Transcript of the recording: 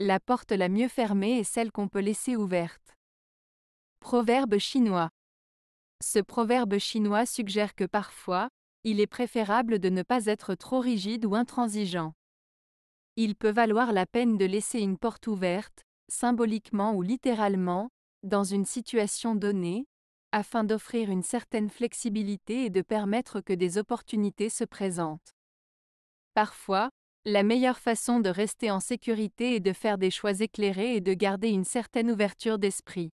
La porte la mieux fermée est celle qu'on peut laisser ouverte. Proverbe chinois. Ce proverbe chinois suggère que parfois, il est préférable de ne pas être trop rigide ou intransigeant. Il peut valoir la peine de laisser une porte ouverte, symboliquement ou littéralement, dans une situation donnée, afin d'offrir une certaine flexibilité et de permettre que des opportunités se présentent. Parfois, la meilleure façon de rester en sécurité est de faire des choix éclairés et de garder une certaine ouverture d'esprit.